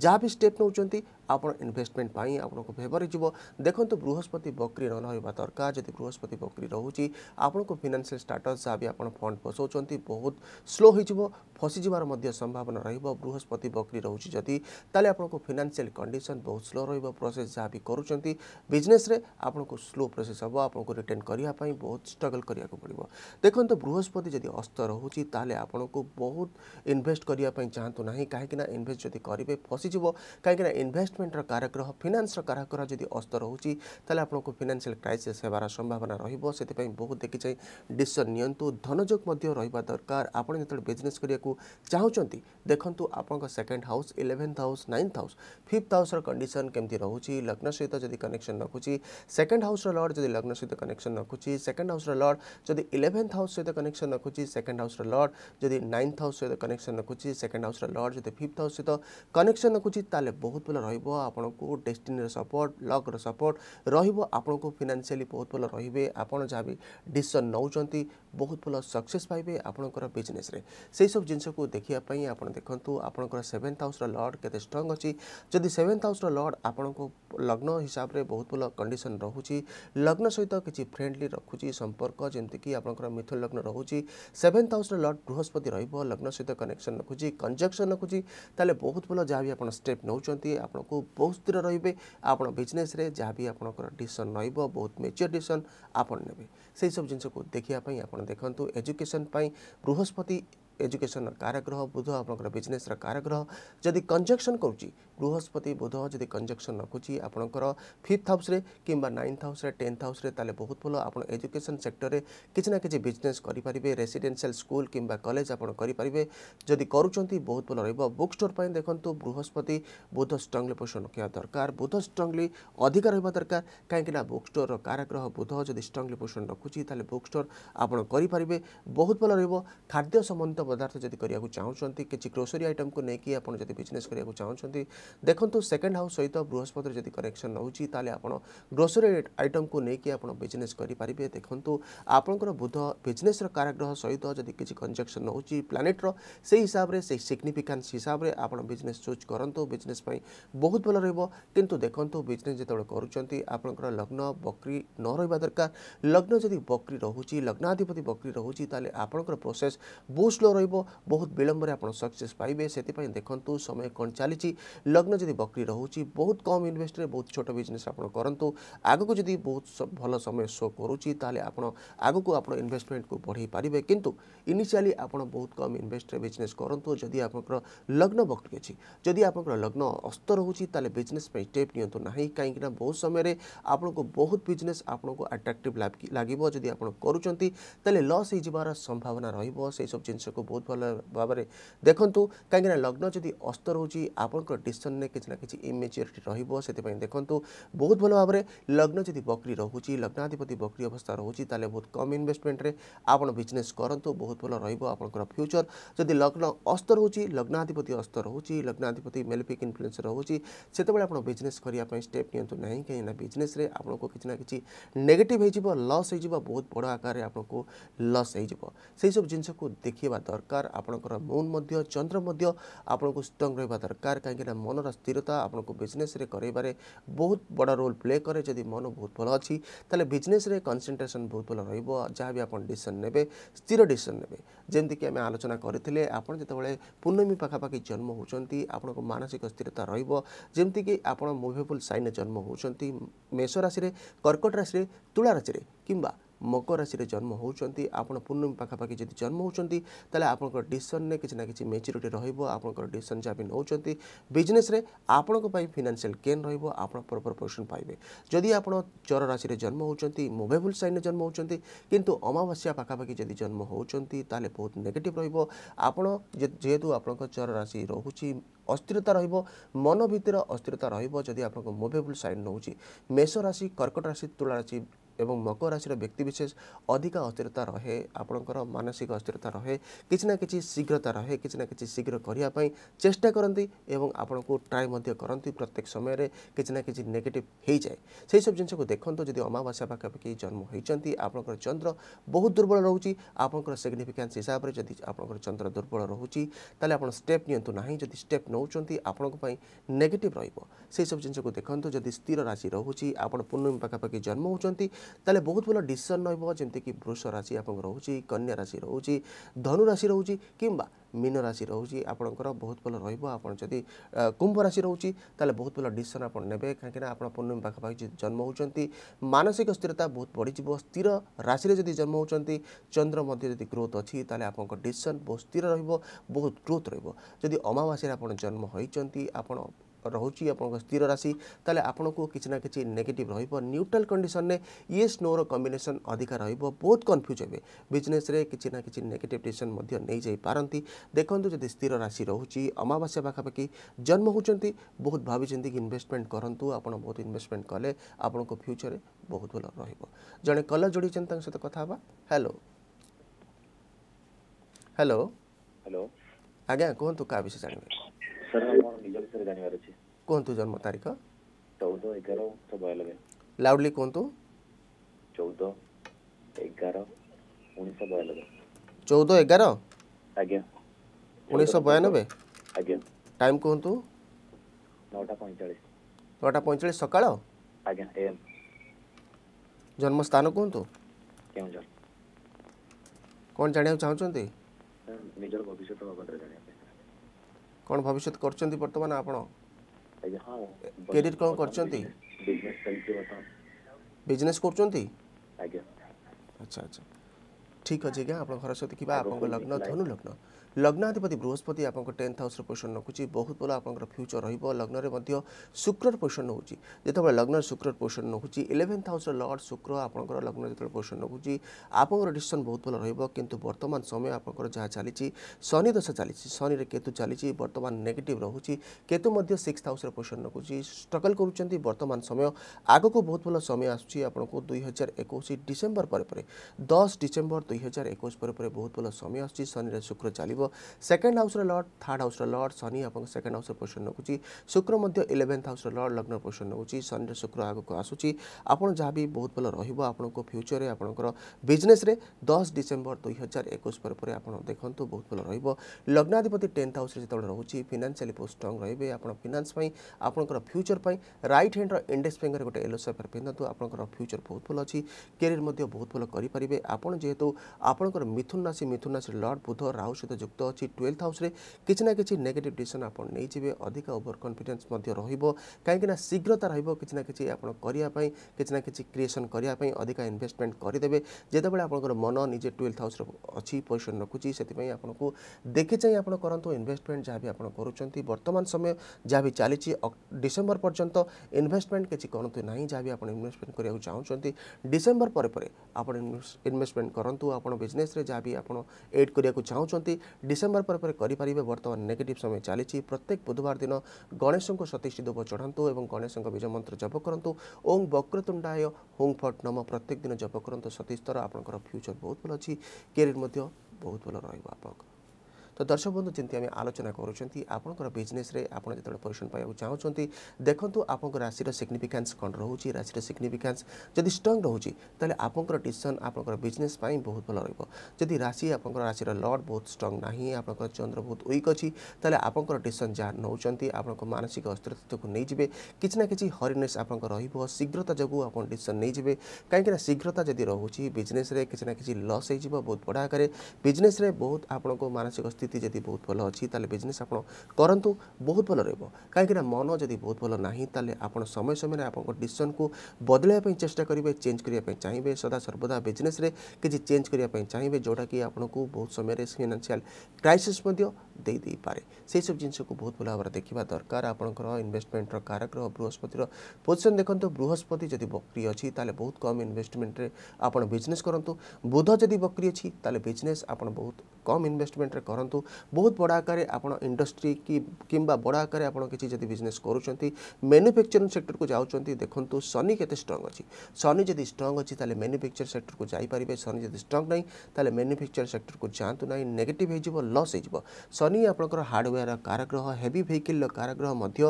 ଯାହା ବି ଷ୍ଟେପ୍ ନେଉଛନ୍ତି ଆପଣ ଇନଭେଷ୍ଟମେଣ୍ଟ ପାଇଁ ଆପଣଙ୍କୁ ଫେଭର ଯିବ ଦେଖନ୍ତୁ ବୃହସ୍ପତି ବକ୍ରି ନ ରହିବା ଦରକାର ଯଦି ବୃହସ୍ପତି ବକ୍ରି ରହୁଛି ଆପଣଙ୍କୁ ଫିନାନ୍ସିଆଲ୍ ଷ୍ଟାଟସ୍ ଯାହା ବି ଆପଣ ଫଣ୍ଡ ବସାଉଛନ୍ତି ବହୁତ ସ୍ଲୋ ହୋଇଯିବ ଫସିଯିବାର ମଧ୍ୟ ସମ୍ଭାବନା ରହିବ ବୃହସ୍ପତି ବକ୍ରି ରହୁଛି ଯଦି ତାହେଲେ ଆପଣଙ୍କୁ ଫିନାନ୍ସିଆଲ କଣ୍ଡିସନ୍ ବହୁତ ସ୍ଲୋ ରହିବ ପ୍ରୋସେସ୍ ଯାହା ବି କରୁଛନ୍ତି ବିଜନେସ୍ରେ ଆପଣଙ୍କୁ ସ୍ଲୋ ପ୍ରୋସେସ୍ ହେବ ଆପଣଙ୍କୁ ରିଟର୍ଣ୍ଣ କରିବା ପାଇଁ ବହୁତ ଷ୍ଟ୍ରଗଲ୍ କରିବାକୁ ପଡ଼ିବ ଦେଖନ୍ତୁ ବୃହସ୍ପତି ଯଦି ଅସ୍ତ ରହୁଛି ତାହେଲେ ଆପଣଙ୍କୁ ବହୁତ ଇନଭେଷ୍ଟ କରିବା ପାଇଁ ଚାହାନ୍ତୁ ନାହିଁ କାହିଁକିନା ଇନଭେଷ୍ଟ ଯଦି କରିବେ ଫସିଯିବ କାହିଁକିନା ଇନଭେଷ୍ଟମେଣ୍ଟର କାରଗ୍ରହ ଫିନାନ୍ସର କାରଗ୍ରହ ଯଦି ଅସ୍ତ ରହୁଛି ତାହେଲେ ଆପଣଙ୍କୁ ଫିନାନ୍ସିଆଲ କ୍ରାଇସିସ୍ ହେବାର ସମ୍ଭାବନା ରହିବ ସେଥିପାଇଁ ବହୁତ ଦେଖି ଚାହିଁ ଡିସିସନ୍ ନିଅନ୍ତୁ ଧନଯୋଗ ମଧ୍ୟ ରହିବା ଦରକାର ଆପଣ ଯେତେବେଳେ ବିଜନେସ୍ କରିବାକୁ ଚାହୁଁଛନ୍ତି ଦେଖନ୍ତୁ ଆପଣଙ୍କ second house eleventh house ninth house fifth ହାଉସ୍ର କଣ୍ଡିସନ୍ କେମିତି ରହୁଛି ଲଗ୍ନ ସହିତ ଯଦି କନେକ୍ସନ୍ ରଖୁଛି ସେକେଣ୍ଡ ହାଉସ୍ର ଲର୍ଡ଼ ଯଦି ଲଗ୍ନ ସହିତ କନେକ୍ସନ୍ ରଖୁଛି ସେକେଣ୍ଡ ହାଉସ୍ର ଲର୍ଡ଼ ଯଦି ଇଲେଭେନ୍ଥ ହାଉସ୍ ସହିତ କନେକ୍ସନ୍ ରଖୁଛି ସେକେଣ୍ଡ ହାଉସ୍ର ଲର୍ଡ଼ ଯଦି ନାଇନ୍ଥ ହାଉସ୍ ସହିତ କନେକ୍ସନ୍ ରଖୁଛି ସେକେଣ୍ଡ ହାଉସ୍ର ଲର୍ଡ଼ ଯଦି ଫିଫ୍ଥ ହାଉସ୍ ସହିତ କନେକ୍ସନ୍ ରଖୁଛି ତାହେଲେ ବହୁତ ଭଲ ରହିବ ଆପଣଙ୍କୁ ଡେଷ୍ଟିନିର ସପୋର୍ଟ ଲକ୍ର ସପୋର୍ଟ ରହିବ ଆପଣଙ୍କୁ ଫିନାନ୍ସିଆଲି ବହୁତ ଭଲ ରହିବେ ଆପଣ ଯାହା ବି ଡିସିସନ୍ ନେଉଛନ୍ତି ବହୁତ ଭଲ ସକ୍ସେସ୍ ପାଇବେ ଆପଣଙ୍କର ବିଜନେସ୍ରେ ସେହିସବୁ ଜିନିଷ ଜିନିଷକୁ ଦେଖିବା ପାଇଁ ଆପଣ ଦେଖନ୍ତୁ ଆପଣଙ୍କର ସେଭେନ୍ଥ ହାଉସ୍ର ଲର୍ଡ଼ କେତେ ଷ୍ଟ୍ରଙ୍ଗ ଅଛି ଯଦି ସେଭେନ୍ଥ ହାଉସ୍ର ଲର୍ଡ଼ ଆପଣଙ୍କ ଲଗ୍ନ ହିସାବରେ ବହୁତ ଭଲ କଣ୍ଡିସନ୍ ରହୁଛି ଲଗ୍ନ ସହିତ କିଛି ଫ୍ରେଣ୍ଡଲି ରଖୁଛି ସମ୍ପର୍କ ଯେମିତିକି ଆପଣଙ୍କର ମିଥୁନ ଲଗ୍ନ ରହୁଛି ସେଭେନ୍ଥ ହାଉସ୍ର ଲର୍ଡ଼ ବୃହସ୍ପତି ରହିବ ଲଗ୍ନ ସହିତ କନେକ୍ସନ୍ ରଖୁଛି କଞ୍ଜକ୍ସନ୍ ରଖୁଛି ତାହେଲେ ବହୁତ ଭଲ ଯାହା ବି ଆପଣ ଷ୍ଟେପ୍ ନେଉଛନ୍ତି ଆପଣଙ୍କୁ ବହୁତ ସ୍ଥିର ରହିବେ ଆପଣ ବିଜନେସ୍ରେ ଯାହା ବି ଆପଣଙ୍କର ଡିସିସନ୍ ରହିବ ବହୁତ ମେଚର୍ ଡିସିସନ୍ ଆପଣ ନେବେ ସେହିସବୁ ଜିନିଷକୁ ଦେଖିବା ପାଇଁ ଆପଣ ଦେଖନ୍ତୁ ଏଜୁକେସନ୍ ପାଇଁ ବୃହସ୍ପତି एजुकेसन कारग्रह बुध आपणकर बिजनेस कारग्रह जदि कंजक्शन करुच्ची बृहस्पति बुध जदि कंजक्शन रखुच्छी आपणकर फिफ्थ हाउस कि नाइन्थ हाउस टेन्थ हाउस बहुत भल आप एजुकेसन सेक्टर में किसी ना कि बिजनेस करेंगे रेसीडेसीआल स्कूल कि कलेज आपरे जदि करुँच बहुत भल रहा बुक स्टोर देखूँ बृहस्पति बुध स्ट्रंगली पोजिशन रखा दरकार बुध स्ट्रंगली अधिक रहा दरकार कहीं बुक स्टोर कारग्रह बुध जदि स्ट्रंगली पोजिशन रखुच्छी बुक स्टोर आप करेंगे बहुत भल रहा खाद्य सम्बन्धित पदार्थ जदि करा चाहूँगी किसी ग्रोसरी आइटम को लेकिन आप जब बिजनेस करा चाहते देखो सेकेंड हाउस सहित बृहस्पति जब कनेक्शन रोचे आपड़ ग्रोसरी आइटम को लेकिन आप बिजनेस करेंगे देखूँ आपंकर बुध बिजनेस काराग्रह सहित जदि किसी कंजक्शन रोचे प्लानेट्र से हिसाब से सिग्निफिकान्स हिसाब से आज बिजनेस चूज करूँ बिजनेस बहुत भल रु देखु बिजनेस जो कर लग्न बकरी न रही दरकार लग्न जदि बकरी रोचे लग्नाधिपति बकरी रोचे आपंकर प्रोसेस बहुत स्लो र ରହିବ ବହୁତ ବିଳମ୍ବରେ ଆପଣ ସକ୍ସେସ୍ ପାଇବେ ସେଥିପାଇଁ ଦେଖନ୍ତୁ ସମୟ କ'ଣ ଚାଲିଛି ଲଗ୍ନ ଯଦି ବକ୍ରି ରହୁଛି ବହୁତ କମ୍ ଇନଭେଷ୍ଟରେ ବହୁତ ଛୋଟ ବିଜନେସ୍ ଆପଣ କରନ୍ତୁ ଆଗକୁ ଯଦି ବହୁତ ଭଲ ସମୟ ଶୋ କରୁଛି ତାହେଲେ ଆପଣ ଆଗକୁ ଆପଣ ଇନଭେଷ୍ଟମେଣ୍ଟକୁ ବଢ଼େଇ ପାରିବେ କିନ୍ତୁ ଇନିସିଆଲି ଆପଣ ବହୁତ କମ୍ ଇନଭେଷ୍ଟରେ ବିଜନେସ୍ କରନ୍ତୁ ଯଦି ଆପଣଙ୍କର ଲଗ୍ନ ବକ୍ରି ଅଛି ଯଦି ଆପଣଙ୍କର ଲଗ୍ନ ଅସ୍ତ ରହୁଛି ତାହେଲେ ବିଜନେସ୍ ପାଇଁ ଷ୍ଟେପ୍ ନିଅନ୍ତୁ ନାହିଁ କାହିଁକିନା ବହୁତ ସମୟରେ ଆପଣଙ୍କୁ ବହୁତ ବିଜନେସ୍ ଆପଣଙ୍କୁ ଆଟ୍ରାକ୍ଟିଭ୍ ଲାଗିବ ଯଦି ଆପଣ କରୁଛନ୍ତି ତାହେଲେ ଲସ୍ ହେଇଯିବାର ସମ୍ଭାବନା ରହିବ ସେହିସବୁ ଜିନିଷକୁ को बहुत भल भाव देखु कहीं लग्न जदि अस्त रोज आपंकर में किसी ना कि इमेच्योरीटी रोपाई देखूँ बहुत भल भाव लग्न जदि बकरी रोज लग्नाधिपति बकरी अवस्था रोचे तेल बहुत कम इनभेस्टमेंट आपड़ बिजनेस करूँ बहुत भल रहा फ्यूचर जदि लग्न अस्त रोचे लग्नाधिपति अस्त रोचे लग्नाधिपति मेलिफिक इनफ्लुएंस रोचे से बिजनेस करने स्टेप नि कहीं बिजनेस आपको किसी ना कि हो लस हो बहुत बड़ आकार लस हो सब जिनस को देखा দরকার আপনার মুন মধ্য চন্দ্র মধ্য আপনার স্ট্রং রহবা দরকার কিন্তু না মনর স্থিরতা আপনার বিজনেসরে করাইবার বহুত বড় রোল প্লে করে যদি মন বহু ভাল অছি তাহলে বিজনেসরে কনসেনট্রেসন বহু ভাল রহব যা বি আপনার ডিসিশন নেবে স্থির ডিসিশন নেবে যেমি আমি আলোচনা করলে আপনার যেতবে পূর্ণমী পাখাপাখি জন্ম হচ্ছেন আপনার মানসিক স্থিরতা রহব যেমি আপনার মুভেবল সাইনে জন্ম হচ্ছেন মেষ রাশি কর্কট রাশি তুলা রাশি কিংবা মকর রাশিরে জন্ম হচ্ছেন আপনার পূর্ণিমী পাখাপাখি যদি জন্ম হচ্ছেন তাহলে আপনার ডিসিশনরে কিছু না কিছু মেচুরিটি রহব আপনার ডিসিশন যা বি নেছেন বিজনেসরে আপনার ফিনান্সিয়াল গেন রহব আপনার প্রপর পজিশন পাইবে যদি আপনার জ্বর রাশিরে জন্ম হচ্ছেন মুভেবল সাইনে জন্ম হচ্ছেন কিন্তু অমাবাস্যা পাখাপাখি যদি জন্ম হচ্ছেন তাহলে বহুত নেগেটিভ রহব আপনার যেহেতু আপনার জ্বর রাশি রহুচি অস্থিরতা রহব মন ভিতরে অস্থিরতা রহব যদি আপনার মুভেবল সাইন নেছি মেষ রাশি কর্কট রাশি তুলা রাশি এবং ମକର ରାଶିର ବ୍ୟକ୍ତିବିଶେଷ ଅଧିକା ଅସ୍ଥିରତା ରହେ ଆପଣଙ୍କର ମାନସିକ ଅସ୍ଥିରତା ରହେ କିଛି ନା କିଛି ଶୀଘ୍ରତା ରହେ କିଛି ନା କିଛି ଶୀଘ୍ର କରିବା ପାଇଁ ଚେଷ୍ଟା କରନ୍ତି ଏବଂ ଆପଣଙ୍କୁ ଟ୍ରାଏ ମଧ୍ୟ କରନ୍ତି ପ୍ରତ୍ୟେକ ସମୟରେ କିଛି ନା କିଛି ନେଗେଟିଭ୍ ହେଇଯାଏ ସେହିସବୁ ଜିନିଷକୁ ଦେଖନ୍ତୁ ଯଦି ଅମାବାସ୍ୟା ପାଖାପାଖି ଜନ୍ମ ହୋଇଛନ୍ତି ଆପଣଙ୍କର ଚନ୍ଦ୍ର ବହୁତ ଦୁର୍ବଳ ରହୁଛି ଆପଣଙ୍କର ସିଗ୍ନିଫିକାନ୍ସ ହିସାବରେ ଯଦି ଆପଣଙ୍କର ଚନ୍ଦ୍ର ଦୁର୍ବଳ ରହୁଛି ତାହେଲେ ଆପଣ ଷ୍ଟେପ୍ ନିଅନ୍ତୁ ନାହିଁ ଯଦି ଷ୍ଟେପ୍ ନେଉଛନ୍ତି ଆପଣଙ୍କ ପାଇଁ ନେଗେଟିଭ୍ ରହିବ ସେହିସବୁ ଜିନିଷକୁ ଦେଖନ୍ତୁ ଯଦି ସ୍ଥିର ରାଶି ରହୁଛି ଆପଣ ପୂର୍ଣ୍ଣମୀ ପାଖାପାଖି ଜନ୍ମ ହେଉଛନ୍ତି तह भन्सन र ज वृष राशिङ कन्या राशि रोजि धनु राशि रह मीन राशि रोजि आप बहुत भएर रह्यो आदि कुम्भ राशि रहे बहुत भन्नु डिसन आउँदै कहाँ कहाँ आमी पाखापाई जन्म हुन्छ मानसिक स्थिरता बहुत बढिज स्थिर राशि जन्म हुन्छ चन्द्रमध्योथ अच्छु तपाईँको डिसन बहुत स्थिर रहेको बहुत ग्रोथ रमावास्याले आज जन्म है आप ରହୁଛି ଆପଣଙ୍କ ସ୍ଥିର ରାଶି ତାହେଲେ ଆପଣଙ୍କୁ କିଛି ନା କିଛି ନେଗେଟିଭ୍ ରହିବ ନ୍ୟୁଟ୍ରାଲ୍ କଣ୍ଡିସନରେ ୟେସ୍ ନୋର କମ୍ବିନେସନ୍ ଅଧିକା ରହିବ ବହୁତ କନଫ୍ୟୁଜ୍ ହେବେ ବିଜନେସ୍ରେ କିଛି ନା କିଛି ନେଗେଟିଭ୍ ଡିସିସନ୍ ମଧ୍ୟ ନେଇଯାଇପାରନ୍ତି ଦେଖନ୍ତୁ ଯଦି ସ୍ଥିର ରାଶି ରହୁଛି ଅମାବାସ୍ୟା ପାଖାପାଖି ଜନ୍ମ ହେଉଛନ୍ତି ବହୁତ ଭାବିଛନ୍ତି କି ଇନଭେଷ୍ଟମେଣ୍ଟ କରନ୍ତୁ ଆପଣ ବହୁତ ଇନଭେଷ୍ଟମେଣ୍ଟ କଲେ ଆପଣଙ୍କ ଫ୍ୟୁଚରରେ ବହୁତ ଭଲ ରହିବ ଜଣେ କଲର୍ ଯୋଡ଼ିଛନ୍ତି ତାଙ୍କ ସହିତ କଥା ହେବା ହ୍ୟାଲୋ ହ୍ୟାଲୋ ହ୍ୟାଲୋ ଆଜ୍ଞା କୁହନ୍ତୁ କାହା ବିଷୟ ଜାଣିବେ ସାର୍ ମୋର ନିଜ ବିଷୟରେ ଜାଣିବାର ଅଛି କୁହନ୍ତୁ ଜନ୍ମ ତାରିଖ ଚଉଦ ଏଗାର ଉଣେଇଶହ ବୟାନବେ ଲାଉଡଲି କୁହନ୍ତୁ ଚଉଦ ଏଗାର ଉଣେଇଶହ ବୟାନବେ ଚଉଦ ଏଗାର ଆଜ୍ଞା ଉଣେଇଶହ ବୟାନବେ ଆଜ୍ଞା ଟାଇମ୍ କୁହନ୍ତୁ ନଅଟା ପଇଁଚାଳିଶ ନଅଟା ପଇଁଚାଳିଶ ସକାଳ ଆଜ୍ଞା ଏମ୍ ଜନ୍ମ ସ୍ଥାନ କୁହନ୍ତୁ କେଉଁଝର କ'ଣ ଜାଣିବାକୁ ଚାହୁଁଛନ୍ତି ନିଜର ଭବିଷ୍ୟତ ବାବଦରେ କ'ଣ ଭବିଷ୍ୟତ କରୁଛନ୍ତି ବର୍ତ୍ତମାନ ଆପଣ କ୍ୟାରିୟର କ'ଣ କରୁଛନ୍ତି ବିଜନେସ୍ କରୁଛନ୍ତି ଆଚ୍ଛା ଆଚ୍ଛା ঠিক অছি আজ্ঞা আপনার ঘর সহ দেখা আপনার লগ্ন ধনু লগ্ন লগ্নাধিপতি বৃহস্পতি আপনার টেন্থ হাউসর পোজিশন রাখুছি বহুত ভাল আপনার ফ্যুচর রহব লগ্নরে শুক্রর পোজিশন নেଉଛି যেতবে লগ্ন শুক্রর পোজিশন নেଉଛି ইলেভেন্থ হাউসর লর্ড শুক্র আপনার লগ্ন যেত পোজিশন নেଉଛି আপনার ডিসিশন বহুত ভাল রহব কিন্তু বর্তমান সময় আপনার যা চালছে শনি দশা চালছে শনিরে কেতু চালছে বর্তমান নেগেটিভ রহুছি কেতু মধ্যে সিক্স হাউসর পোজিশন রাখুছি স্ট্রগল করছেন বর্তমান সময় আগুক বহুত ভাল সময় আসুচি আপনার দুই হাজার একুশ ডিসেম্বর পরে পরে দশ ডিসেম্বর দুই হজার একুশ পরে পরে বহুত ভাল সময় আসছে শনির শুক্র চালিব সেকেন্ড হাউসর লর্ড থার্ড হাউসর লর্ড শনি এবং সেকেন্ড হাউসর পোষণ নেকুচি শুক্র মধ্য ইলেভেন্থ হাউসর লর্ড লগ্ন পোষণ নেকুচি শনির শুক্র আগুক আসুচি আপনার যা বি বহুত ভাল রহব আপনার ফ্যুচরের আপনার বিজনেসে দশ ডিসেম্বর দুই হাজার একুশ পরে পরে আপনার দেখুন বহুত ভাল রহব লগ্নাধিপতি টেন্থ হাউসে যেত রয়েছে ফিনান্সিয়ালি স্ট্রং রহবে আপনার ফিনান্স আপনার ফ্যুচর রাইট হ্যান্ডর ইন্ডেক্স ফিঙ্গর গোটে ইয়েলো সাইফার পিন্ধু আপনার ফ্যুচর বহুত ভাল অ ক্যারিয়ার মধ্যে বহুত ভাল করে আপনার যেহেতু ଆପଣଙ୍କର ମିଥୁନ ରାଶି ମିଥୁନ ରାଶି ଲର୍ଡ଼ ବୁଧ ରାହୁ ସହିତ ଯୁକ୍ତ ଅଛି ଟୁଏଲ୍ଥ ହାଉସ୍ରେ କିଛି ନା କିଛି ନେଗେଟିଭ୍ ଡିସିସନ୍ ଆପଣ ନେଇଯିବେ ଅଧିକା ଓଭର କନଫିଡେନ୍ସ ମଧ୍ୟ ରହିବ କାହିଁକିନା ଶୀଘ୍ରତା ରହିବ କିଛି ନା କିଛି ଆପଣ କରିବା ପାଇଁ କିଛି ନା କିଛି କ୍ରିଏସନ୍ କରିବା ପାଇଁ ଅଧିକା ଇନଭେଷ୍ଟମେଣ୍ଟ କରିଦେବେ ଯେତେବେଳେ ଆପଣଙ୍କର ମନ ନିଜେ ଟୁଏଲ୍ଥ ହାଉସ୍ରେ ଅଛି ପୋଜିସନ୍ ରଖୁଛି ସେଥିପାଇଁ ଆପଣଙ୍କୁ ଦେଖି ଚାହିଁ ଆପଣ କରନ୍ତୁ ଇନଭେଷ୍ଟମେଣ୍ଟ ଯାହା ବି ଆପଣ କରୁଛନ୍ତି ବର୍ତ୍ତମାନ ସମୟ ଯାହା ବି ଚାଲିଛି ଡିସେମ୍ବର ପର୍ଯ୍ୟନ୍ତ ଇନଭେଷ୍ଟମେଣ୍ଟ କିଛି କରନ୍ତୁ ନାହିଁ ଯାହା ବି ଆପଣ ଇନଭେଷ୍ଟମେଣ୍ଟ କରିବାକୁ ଚାହୁଁଛନ୍ତି ଡିସେମ୍ବର ପରେ ପରେ ଆପଣ ଇନଭେଷ୍ଟମେଣ୍ଟ କରନ୍ତୁ আপনার বিজনেসে যা বি আপনার এড করা চাহুমান ডিসেম্বর পরে পরে করে পারে বর্তমান নেগেটিভ সময় চালছে প্রত্যেক বুধবার দিন গণেশঙ্ সতীশ ধূপ চড়ান্তু এবং গণেশঙ্ বীজ মন্ত্র জপ করতু ওং বক্রতুণ্ডায় হুং ফট নম প্রত্যেক দিন জপ করতু সতীশ তর আপনার ফ্যুচর বহুত ভাল অ ক্যারিয়ার বহুত ভাল রহব আপনার তো দর্শক বন্ধু যেমন আমি আলোচনা করছেন আপনার বিজনেসে আপনার যেত পরিশ্রম পাওয়া চাহুমান দেখুন আপনার রাশির সিগনিফিকান্স কম রয়েছে রাশির সিগনিফিকান্স যদি স্ট্রং রয়েছে তাহলে আপনার ডিসিশন আপনার বিজনেস বহুত ভাল রহব যদি রাশি আপনার রাশির লর্ড বহুত স্ট্রং না আপনার চন্দ্র বহুত উইক অছি তাহলে আপনার ডিসিশন যা নৌকর আপনার মানসিক অস্থিরতাকে নিয়ে যাবে কিছু না কিছু হরিনেস আপনার রহব শীঘ্রতা যোগ আপনার ডিসিশন নিয়ে যাবে কাইকিনা শীঘ্রতা যদি রয়েছে বিজনেসে কিছু না কিছু লস হয়ে বহুত বড় আকারে বিজনেসে বহুত আপনার মানসিক স্থিতি ସ୍ଥିତି ଯଦି ବହୁତ ଭଲ ଅଛି ତାହେଲେ ବିଜନେସ୍ ଆପଣ କରନ୍ତୁ ବହୁତ ଭଲ ରହିବ କାହିଁକିନା ମନ ଯଦି ବହୁତ ଭଲ ନାହିଁ ତାହେଲେ ଆପଣ ସମୟ ସମୟରେ ଆପଣଙ୍କ ଡିସିସନ୍କୁ ବଦଳାଇବା ପାଇଁ ଚେଷ୍ଟା କରିବେ ଚେଞ୍ଜ କରିବା ପାଇଁ ଚାହିଁବେ ସଦାସର୍ବଦା ବିଜନେସ୍ରେ କିଛି ଚେଞ୍ଜ କରିବା ପାଇଁ ଚାହିଁବେ ଯେଉଁଟାକି ଆପଣଙ୍କୁ ବହୁତ ସମୟରେ ଫିନାନ୍ସିଆଲ୍ କ୍ରାଇସିସ୍ ମଧ୍ୟ ଦେଇଦେଇପାରେ ସେହିସବୁ ଜିନିଷକୁ ବହୁତ ଭଲ ଭାବରେ ଦେଖିବା ଦରକାର ଆପଣଙ୍କର ଇନଭେଷ୍ଟମେଣ୍ଟର କାରଗ୍ରହ ବୃହସ୍ପତିର ପୋଜିସନ୍ ଦେଖନ୍ତୁ ବୃହସ୍ପତି ଯଦି ବକ୍ରି ଅଛି ତାହେଲେ ବହୁତ କମ୍ ଇନଭେଷ୍ଟମେଣ୍ଟରେ ଆପଣ ବିଜନେସ୍ କରନ୍ତୁ ବୁଧ ଯଦି ବକ୍ରି ଅଛି ତାହେଲେ ବିଜନେସ୍ ଆପଣ ବହୁତ କମ୍ ଇନଭେଷ୍ଟମେଣ୍ଟରେ କରନ୍ତୁ କରନ୍ତୁ ବହୁତ ବଡ଼ ଆକାରରେ ଆପଣ ଇଣ୍ଡଷ୍ଟ୍ରି କି କିମ୍ବା ବଡ଼ ଆକାରରେ ଆପଣ କିଛି ଯଦି ବିଜନେସ୍ କରୁଛନ୍ତି ମ୍ୟାନୁଫ୍ୟାକ୍ଚରିଂ ସେକ୍ଟରକୁ ଯାଉଛନ୍ତି ଦେଖନ୍ତୁ ସନି କେତେ ଷ୍ଟ୍ରଙ୍ଗ ଅଛି ସନି ଯଦି ଷ୍ଟ୍ରଙ୍ଗ ଅଛି ତାହେଲେ ମ୍ୟାନୁଫ୍ୟାକ୍ଚର ସେକ୍ଟରକୁ ଯାଇପାରିବେ ସନି ଯଦି ଷ୍ଟ୍ରଙ୍ଗ ନାହିଁ ତାହେଲେ ମ୍ୟାନୁଫ୍ୟାକ୍ଚର ସେକ୍ଟରକୁ ଯାଆନ୍ତୁ ନାହିଁ ନେଗେଟିଭ୍ ହେଇଯିବ ଲସ୍ ହେଇଯିବ ସନି ଆପଣଙ୍କର ହାର୍ଡ଼ୱେୟାର କାରଗ୍ରହ ହେଭି ଭେହିକିଲ୍ର କାରଗ୍ରହ ମଧ୍ୟ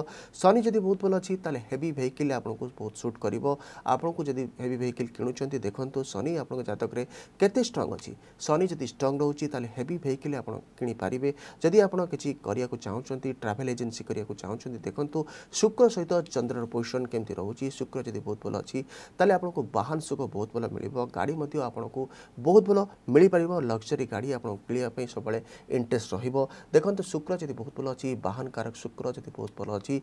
ସନି ଯଦି ବହୁତ ଭଲ ଅଛି ତାହେଲେ ହେଭି ଭେହିକିଲ୍ ଆପଣଙ୍କୁ ବହୁତ ସୁଟ୍ କରିବ ଆପଣଙ୍କୁ ଯଦି ହେଭି ଭେହିକିଲ୍ କିଣୁଛନ୍ତି ଦେଖନ୍ତୁ ସନି ଆପଣଙ୍କ ଜାତକରେ କେତେ ଷ୍ଟ୍ରଙ୍ଗ ଅଛି ସନି ଯଦି ଷ୍ଟ୍ରଙ୍ଗ ରହୁଛି ତାହେଲେ ହେଭି ଭେହିକିଲ୍ ଆପଣ କିଣି ଜାଣିପାରିବେ ଯଦି ଆପଣ କିଛି କରିବାକୁ ଚାହୁଁଛନ୍ତି ଟ୍ରାଭେଲ୍ ଏଜେନ୍ସି କରିବାକୁ ଚାହୁଁଛନ୍ତି ଦେଖନ୍ତୁ ଶୁକ୍ର ସହିତ ଚନ୍ଦ୍ରର ପୋଜିସନ୍ କେମିତି ରହୁଛି ଶୁକ୍ର ଯଦି ବହୁତ ଭଲ ଅଛି ତାହେଲେ ଆପଣଙ୍କୁ ବାହାନ ସୁଖ ବହୁତ ଭଲ ମିଳିବ ଗାଡ଼ି ମଧ୍ୟ ଆପଣଙ୍କୁ ବହୁତ ଭଲ ମିଳିପାରିବ ଲକ୍ସରୀ ଗାଡ଼ି ଆପଣଙ୍କୁ କିଣିବା ପାଇଁ ସବୁବେଳେ ଇଣ୍ଟରେଷ୍ଟ ରହିବ ଦେଖନ୍ତୁ ଶୁକ୍ର ଯଦି ବହୁତ ଭଲ ଅଛି ବାହାନ କାରକ ଶୁକ୍ର ଯଦି ବହୁତ ଭଲ ଅଛି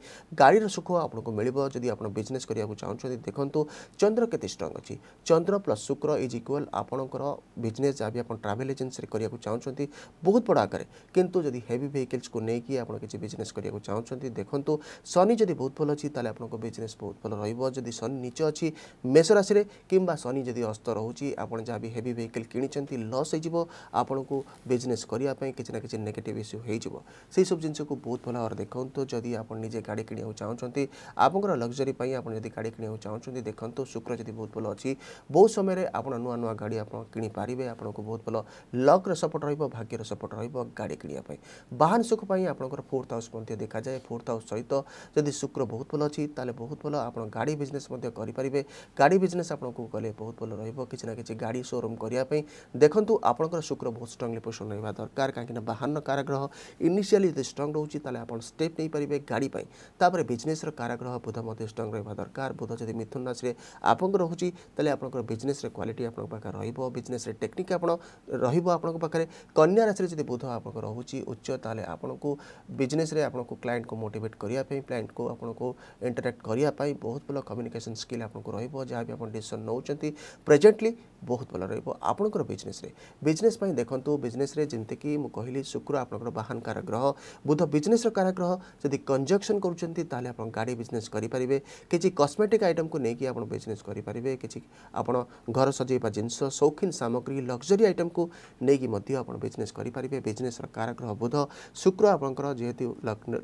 ଗାଡ଼ିର ସୁଖ ଆପଣଙ୍କୁ ମିଳିବ ଯଦି ଆପଣ ବିଜନେସ୍ କରିବାକୁ ଚାହୁଁଛନ୍ତି ଦେଖନ୍ତୁ ଚନ୍ଦ୍ର କେତେ ଷ୍ଟ୍ରଙ୍ଗ ଅଛି ଚନ୍ଦ୍ର ପ୍ଲସ୍ ଶୁକ୍ର ଇଜ୍ ଇକ୍ୱାଲ୍ ଆପଣଙ୍କର ବିଜନେସ୍ ଯାହା ବି ଆପଣ ଟ୍ରାଭେଲ୍ ଏଜେନ୍ସିରେ କରିବାକୁ ଚାହୁଁଛନ୍ତି ବହୁତ ବଡ଼ ଆକାରରେ କରିପାରେ କିନ୍ତୁ ଯଦି ହେଭି ଭେହିକିଲ୍ସକୁ ନେଇକି ଆପଣ କିଛି ବିଜନେସ୍ କରିବାକୁ ଚାହୁଁଛନ୍ତି ଦେଖନ୍ତୁ ଶନି ଯଦି ବହୁତ ଭଲ ଅଛି ତାହେଲେ ଆପଣଙ୍କ ବିଜନେସ୍ ବହୁତ ଭଲ ରହିବ ଯଦି ଶନି ନିଚ ଅଛି ମେଷ ରାଶିରେ କିମ୍ବା ଶନି ଯଦି ଅସ୍ତ ରହୁଛି ଆପଣ ଯାହା ବି ହେଭି ଭେହିକିଲ୍ କିଣିଛନ୍ତି ଲସ୍ ହେଇଯିବ ଆପଣଙ୍କୁ ବିଜନେସ୍ କରିବା ପାଇଁ କିଛି ନା କିଛି ନେଗେଟିଭ୍ ଇସ୍ୟୁ ହେଇଯିବ ସେହିସବୁ ଜିନିଷକୁ ବହୁତ ଭଲ ଭାବରେ ଦେଖନ୍ତୁ ଯଦି ଆପଣ ନିଜେ ଗାଡ଼ି କିଣିବାକୁ ଚାହୁଁଛନ୍ତି ଆପଣଙ୍କର ଲକ୍ଜରୀ ପାଇଁ ଆପଣ ଯଦି ଗାଡ଼ି କିଣିବାକୁ ଚାହୁଁଛନ୍ତି ଦେଖନ୍ତୁ ଶୁକ୍ର ଯଦି ବହୁତ ଭଲ ଅଛି ବହୁତ ସମୟରେ ଆପଣ ନୂଆ ନୂଆ ଗାଡ଼ି ଆପଣ କିଣିପାରିବେ ଆପଣଙ୍କୁ ବହୁତ ଭଲ ଲକ୍ର ସପୋର୍ଟ ରହିବ ଭାଗ୍ୟର ସପୋର୍ଟ ରହିବ ଗାଡ଼ି କିଣିବା ପାଇଁ ବାହାନ ସୁଖ ପାଇଁ ଆପଣଙ୍କର ଫୋର୍ଥ ହାଉସ୍ ମଧ୍ୟ ଦେଖାଯାଏ ଫୋର୍ଥ ହାଉସ୍ ସହିତ ଯଦି ଶୁକ୍ର ବହୁତ ଭଲ ଅଛି ତାହେଲେ ବହୁତ ଭଲ ଆପଣ ଗାଡ଼ି ବିଜନେସ୍ ମଧ୍ୟ କରିପାରିବେ ଗାଡ଼ି ବିଜନେସ୍ ଆପଣଙ୍କୁ କଲେ ବହୁତ ଭଲ ରହିବ କିଛି ନା କିଛି ଗାଡ଼ି ସୋରୁମ୍ କରିବା ପାଇଁ ଦେଖନ୍ତୁ ଆପଣଙ୍କର ଶୁକ୍ର ବହୁତ ଷ୍ଟ୍ରଙ୍ଗଲି ପୋଜିସନ୍ ରହିବା ଦରକାର କାହିଁକିନା ବାହାନ କାରାଗ୍ରହ ଇନିସିଆଲି ଯଦି ଷ୍ଟ୍ରଙ୍ଗ ରହୁଛି ତାହେଲେ ଆପଣ ଷ୍ଟେପ୍ ନେଇପାରିବେ ଗାଡ଼ି ପାଇଁ ତାପରେ ବିଜନେସ୍ର କାରାଗ୍ରହ ବୁଧ ମଧ୍ୟ ଷ୍ଟ୍ରଙ୍ଗ ରହିବା ଦରକାର ବୁଧ ଯଦି ମିଥୁନ ରାଶିରେ ଆପଣଙ୍କର ରହୁଛି ତାହେଲେ ଆପଣଙ୍କର ବିଜନେସ୍ରେ କ୍ୱାଲିଟି ଆପଣଙ୍କ ପାଖରେ ରହିବ ବିଜନେସ୍ରେ ଟେକ୍ନିକ୍ ଆପଣ ରହିବ ଆପଣଙ୍କ ପାଖରେ କନ୍ୟା ରାଶିରେ ଯଦି ବୁଧ ଆପଣଙ୍କର ରହୁଛି ଉଚ୍ଚ ତାହେଲେ ଆପଣଙ୍କୁ ବିଜନେସ୍ରେ ଆପଣଙ୍କୁ କ୍ଲାଏଣ୍ଟକୁ ମୋଟିଭେଟ୍ କରିବା ପାଇଁ କ୍ଲାଏଣ୍ଟକୁ ଆପଣଙ୍କୁ ଇଣ୍ଟରାକ୍ଟ କରିବା ପାଇଁ ବହୁତ ଭଲ କମ୍ୟୁନିକେସନ୍ ସ୍କିଲ୍ ଆପଣଙ୍କୁ ରହିବ ଯାହା ବି ଆପଣ ଡିସିସନ୍ ନେଉଛନ୍ତି ପ୍ରେଜେଣ୍ଟଲି ବହୁତ ଭଲ ରହିବ ଆପଣଙ୍କର ବିଜନେସ୍ରେ ବିଜନେସ୍ ପାଇଁ ଦେଖନ୍ତୁ ବିଜନେସ୍ରେ ଯେମିତିକି ମୁଁ କହିଲି ଶୁକ୍ର ଆପଣଙ୍କର ବାହାନ କାରଗ୍ରହ ବୁଧ ବିଜନେସ୍ର କାରଗ୍ରହ ଯଦି କଞ୍ଜକ୍ସନ୍ କରୁଛନ୍ତି ତାହେଲେ ଆପଣ ଗାଡ଼ି ବିଜନେସ୍ କରିପାରିବେ କିଛି କସ୍ମେଟିକ୍ ଆଇଟମ୍କୁ ନେଇକି ଆପଣ ବିଜନେସ୍ କରିପାରିବେ କିଛି ଆପଣ ଘର ସଜେଇବା ଜିନିଷ ସୌଖିନ ସାମଗ୍ରୀ ଲକ୍ଜରୀ ଆଇଟମ୍କୁ ନେଇକି ମଧ୍ୟ ଆପଣ ବିଜନେସ୍ କରିପାରିବେ ବିଜନେସ୍ ग्रह बुध शुक्र आपे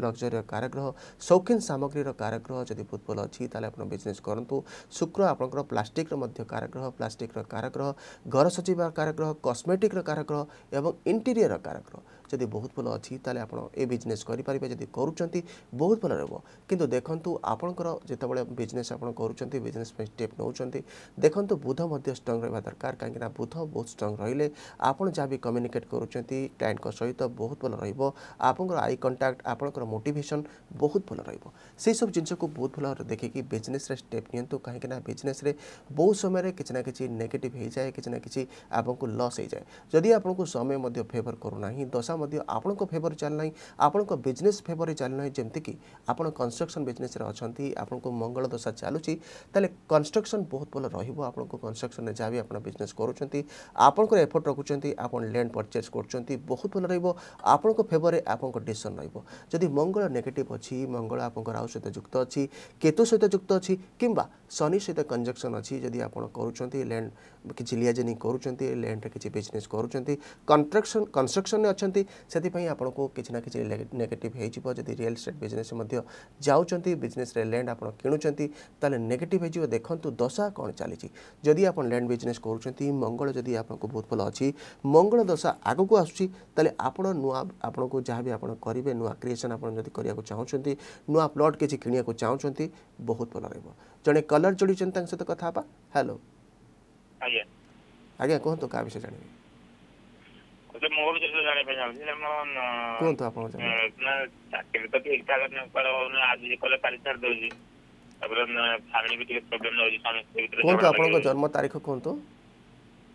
लग्जरि सौखिन सामग्री का्रह जब अच्छु तिजनस गरुक्र आप्लाटिक्रह प्लास्टिक्र काग्रह घर सजिलो कारग्रह कस्मेटिक्र काग्रहटेयर काग्रह ଯଦି ବହୁତ ଭଲ ଅଛି ତାହେଲେ ଆପଣ ଏ ବିଜନେସ୍ କରିପାରିବେ ଯଦି କରୁଛନ୍ତି ବହୁତ ଭଲ ରହିବ କିନ୍ତୁ ଦେଖନ୍ତୁ ଆପଣଙ୍କର ଯେତେବେଳେ ବିଜନେସ୍ ଆପଣ କରୁଛନ୍ତି ବିଜନେସ୍ ପାଇଁ ଷ୍ଟେପ୍ ନେଉଛନ୍ତି ଦେଖନ୍ତୁ ବୁଧ ମଧ୍ୟ ଷ୍ଟ୍ରଙ୍ଗ ରହିବା ଦରକାର କାହିଁକିନା ବୁଧ ବହୁତ ଷ୍ଟ୍ରଙ୍ଗ ରହିଲେ ଆପଣ ଯାହା ବି କମ୍ୟୁନିକେଟ୍ କରୁଛନ୍ତି କ୍ଲାଏଣ୍ଟଙ୍କ ସହିତ ବହୁତ ଭଲ ରହିବ ଆପଣଙ୍କର ଆଇ କଣ୍ଟାକ୍ଟ ଆପଣଙ୍କର ମୋଟିଭେସନ୍ ବହୁତ ଭଲ ରହିବ ସେହିସବୁ ଜିନିଷକୁ ବହୁତ ଭଲ ଦେଖିକି ବିଜନେସ୍ରେ ଷ୍ଟେପ୍ ନିଅନ୍ତୁ କାହିଁକିନା ବିଜନେସ୍ରେ ବହୁତ ସମୟରେ କିଛି ନା କିଛି ନେଗେଟିଭ୍ ହୋଇଯାଏ କିଛି ନା କିଛି ଆପଣଙ୍କୁ ଲସ୍ ହୋଇଯାଏ ଯଦି ଆପଣଙ୍କୁ ସମୟ ମଧ୍ୟ ଫେଭର କରୁନାହିଁ ଦଶା ପଇସା ମଧ୍ୟ ଆପଣଙ୍କ ଫେଭରରେ ଚାଲିନାହିଁ ଆପଣଙ୍କ ବିଜନେସ୍ ଫେଭରରେ ଚାଲିନାହିଁ ଯେମିତିକି ଆପଣ କନଷ୍ଟ୍ରକ୍ସନ୍ ବିଜନେସ୍ରେ ଅଛନ୍ତି ଆପଣଙ୍କୁ ମଙ୍ଗଳ ଦଶା ଚାଲୁଛି ତାହେଲେ କନଷ୍ଟ୍ରକ୍ସନ୍ ବହୁତ ଭଲ ରହିବ ଆପଣଙ୍କୁ କନଷ୍ଟ୍ରକ୍ସନ୍ରେ ଯାହା ବି ଆପଣ ବିଜନେସ୍ କରୁଛନ୍ତି ଆପଣଙ୍କର ଏଫର୍ଟ ରଖୁଛନ୍ତି ଆପଣ ଲ୍ୟାଣ୍ଡ ପରଚେଜ୍ କରୁଛନ୍ତି ବହୁତ ଭଲ ରହିବ ଆପଣଙ୍କ ଫେଭରରେ ଆପଣଙ୍କ ଡିସିସନ୍ ରହିବ ଯଦି ମଙ୍ଗଳ ନେଗେଟିଭ୍ ଅଛି ମଙ୍ଗଳ ଆପଣଙ୍କ ରାହୁ ସହିତ ଯୁକ୍ତ ଅଛି କେତୁ ସହିତ ଯୁକ୍ତ ଅଛି କିମ୍ବା ଶନି ସହିତ କଞ୍ଜକ୍ସନ୍ ଅଛି ଯଦି ଆପଣ କରୁଛନ୍ତି ଲ୍ୟାଣ୍ଡ କିଛି ଲିଆଜେନିଂ କରୁଛନ୍ତି ଲ୍ୟାଣ୍ଡରେ କିଛି ବିଜନେସ୍ କରୁଛନ୍ତି କଣ୍ଟ୍ରାକ୍ସନ୍ କନଷ୍ଟ୍ରକ୍ସନ୍ରେ ଅଛନ୍ତି ସେଥିପାଇଁ ଆପଣଙ୍କୁ କିଛି ନା କିଛି ନେଗେଟିଭ୍ ହେଇଯିବ ଯଦି ରିଅଲ୍ ଇଷ୍ଟେଟ୍ ବିଜନେସ୍ ମଧ୍ୟ ଯାଉଛନ୍ତି ବିଜନେସ୍ରେ ଲ୍ୟାଣ୍ଡ ଆପଣ କିଣୁଛନ୍ତି ତାହେଲେ ନେଗେଟିଭ୍ ହେଇଯିବ ଦେଖନ୍ତୁ ଦଶା କ'ଣ ଚାଲିଛି ଯଦି ଆପଣ ଲ୍ୟାଣ୍ଡ ବିଜନେସ୍ କରୁଛନ୍ତି ମଙ୍ଗଳ ଯଦି ଆପଣଙ୍କୁ ବହୁତ ଭଲ ଅଛି ମଙ୍ଗଳ ଦଶା ଆଗକୁ ଆସୁଛି ତାହେଲେ ଆପଣ ନୂଆ ଆପଣଙ୍କୁ ଯାହା ବି ଆପଣ କରିବେ ନୂଆ କ୍ରିଏସନ୍ ଆପଣ ଯଦି କରିବାକୁ ଚାହୁଁଛନ୍ତି ନୂଆ ପ୍ଲଟ୍ କିଛି କିଣିବାକୁ ଚାହୁଁଛନ୍ତି ବହୁତ ଭଲ ରହିବ ଜଣେ କଲର୍ ଯୋଡ଼ିଛନ୍ତି ତାଙ୍କ ସହିତ କଥା ହେବା ହ୍ୟାଲୋ ଆଜ୍ଞା ଆଜ୍ଞା କୁହନ୍ତୁ କାହା ବିଷୟରେ ଜାଣିବେ ମୋ ବିଷୟରେ ଜାଣିବା ପାଇଁ ଚାହୁଁଛି ଆମ କୁହନ୍ତୁ ଆପଣ ଚାକିରି ତ ଠିକ ଠାକ ଆଜି କଲେ କାଲି ଛାଡ଼ି ଦେଉଛି ତାପରେ ଫ୍ୟାମିଲି ବି ଟିକେ ପ୍ରୋବ୍ଲେମ ରହୁଛି କୁହନ୍ତୁ ଆପଣଙ୍କ ଜନ୍ମ ତାରିଖ କୁହନ୍ତୁ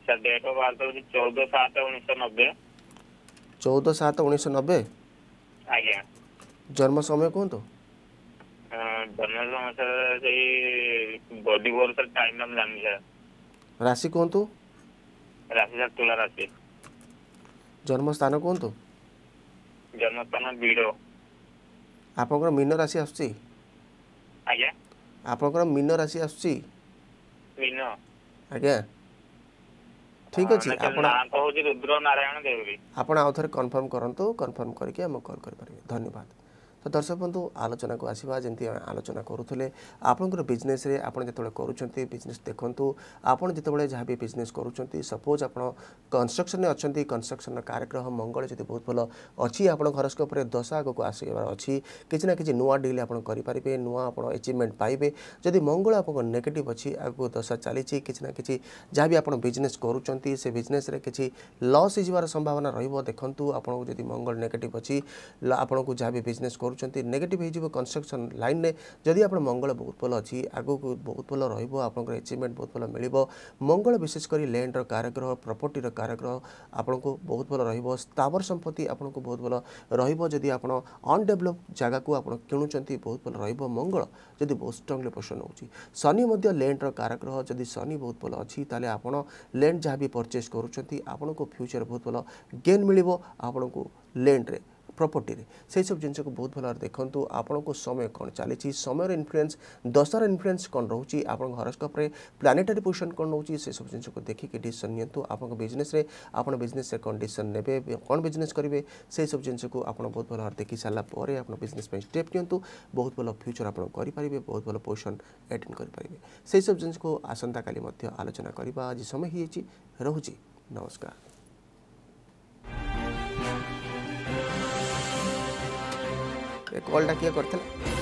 ସାର୍ ଡେଟ୍ ଅଫ୍ ବାର୍ଥ ହେଉଛି ଚଉଦ ସାତ ଉଣେଇଶହ ନବେ ଚଉଦ ସାତ ଉଣେଇଶହ ନବେ ଆଜ୍ଞା ଜନ୍ମ ସମୟ କୁହନ୍ତୁ ଜନ୍ମ ସମୟ ସାର୍ ସେଇ ବଡି ଭୋର ସାର୍ ଟାଇମ୍ ଆମେ ଜାଣିନି ସାର୍ রাশি କୁହନ୍ତୁ ରାଶି ସାର୍ ତୁଲା ରାଶି ଜନ୍ମସ୍ଥାନ କୁହନ୍ତୁ ଜନ୍ମସ୍ଥାନ ବିଡ଼ ଆପଣଙ୍କର ମୀନ ରାଶି ଆସୁଛି ଆଜ୍ଞା ଆପଣଙ୍କର ମୀନ ରାଶି ଆସୁଛି ମୀନ ଆଜ୍ଞା ଠିକ୍ ଅଛି ଆପଣ ଆପଣ ଆଉ ଥରେ କନଫର୍ମ କରନ୍ତୁ କନଫର୍ମ କରିକି ଆମକୁ କଲ୍ କରିପାରିବେ ଧନ୍ୟବାଦ তো দর্শক বন্ধু আলোচনাকে আসবা যেমন আমি আলোচনা করুলে আপনার বিজনেসে আপনার যেত করছেন বিজনেস দেখুন আপনার যেতবে যা বি বিজনেস করছেন সপোজ আপনার কনস্ট্রকশন অনেক কনস্ট্রকশন কারগ্রহ মঙ্গল যদি বহু ভাল অপন হরস্কোপে দশ আগুক আসবার অছি না কিছু নূয়া ডিল আপনার করে নূয়া আপনার এচিভমেন্ট পাইবে যদি মঙ্গল আপনার নেগেটিভ অগু দশা চালছে কিছু না কিছু যা বি আপনার বিজনেস করছেন সে বিজনেসে কিছু লস হয়ে যাবার সম্ভাবনা রহব দেখুন আপনার যদি মঙ্গল নেগেটিভ অনেক আপনার যা বিজনেস করছেন କରୁଛନ୍ତି ନେଗେଟିଭ୍ ହେଇଯିବ କନଷ୍ଟ୍ରକ୍ସନ୍ ଲାଇନ୍ରେ ଯଦି ଆପଣ ମଙ୍ଗଳ ବହୁତ ଭଲ ଅଛି ଆଗକୁ ବହୁତ ଭଲ ରହିବ ଆପଣଙ୍କର ଏଚିଭମେଣ୍ଟ ବହୁତ ଭଲ ମିଳିବ ମଙ୍ଗଳ ବିଶେଷ କରି ଲ୍ୟାଣ୍ଡର କାରଗ୍ରହ ପ୍ରପର୍ଟିର କାରଗ୍ରହ ଆପଣଙ୍କୁ ବହୁତ ଭଲ ରହିବ ସ୍ଥାବର ସମ୍ପତ୍ତି ଆପଣଙ୍କୁ ବହୁତ ଭଲ ରହିବ ଯଦି ଆପଣ ଅନଡେଭଲପ୍ ଜାଗାକୁ ଆପଣ କିଣୁଛନ୍ତି ବହୁତ ଭଲ ରହିବ ମଙ୍ଗଳ ଯଦି ବହୁତ ଷ୍ଟ୍ରଙ୍ଗଲି ପୋଷଣ ହେଉଛି ଶନି ମଧ୍ୟ ଲ୍ୟାଣ୍ଡର କାରଗ୍ରହ ଯଦି ଶନି ବହୁତ ଭଲ ଅଛି ତାହେଲେ ଆପଣ ଲ୍ୟାଣ୍ଡ ଯାହା ବି ପରଚେସ୍ କରୁଛନ୍ତି ଆପଣଙ୍କୁ ଫ୍ୟୁଚର୍ ବହୁତ ଭଲ ଗେନ୍ ମିଳିବ ଆପଣଙ୍କୁ ଲ୍ୟାଣ୍ଡରେ ପ୍ରପର୍ଟିରେ ସେହିସବୁ ଜିନିଷକୁ ବହୁତ ଭଲରେ ଦେଖନ୍ତୁ ଆପଣଙ୍କ ସମୟ କ'ଣ ଚାଲିଛି ସମୟର ଇନଫ୍ଲୁଏନ୍ସ ଦଶାର ଇନଫ୍ଲୁଏନ୍ସ କ'ଣ ରହୁଛି ଆପଣଙ୍କ ହରସ୍କପ୍ରେ ପ୍ଲାନେଟାରୀ ପୋଜିସନ୍ କ'ଣ ରହୁଛି ସେସବୁ ଜିନିଷକୁ ଦେଖିକି ଡିସିସନ୍ ନିଅନ୍ତୁ ଆପଣଙ୍କ ବିଜନେସ୍ରେ ଆପଣ ବିଜନେସ୍ରେ କ'ଣ ଡିସିସନ୍ ନେବେ କ'ଣ ବିଜନେସ୍ କରିବେ ସେହିସବୁ ଜିନିଷକୁ ଆପଣ ବହୁତ ଭଲ ଭାବରେ ଦେଖି ସାରିଲା ପରେ ଆପଣ ବିଜନେସ୍ ପାଇଁ ଷ୍ଟେପ୍ ନିଅନ୍ତୁ ବହୁତ ଭଲ ଫ୍ୟୁଚର୍ ଆପଣ କରିପାରିବେ ବହୁତ ଭଲ ପୋଜିସନ୍ ଆଟେଣ୍ଡ କରିପାରିବେ ସେହିସବୁ ଜିନିଷକୁ ଆସନ୍ତାକାଲି ମଧ୍ୟ ଆଲୋଚନା କରିବା ଆଜି ସମୟ ହୋଇଯାଇଛି ରହୁଛି ନମସ୍କାର कल्टा किए कर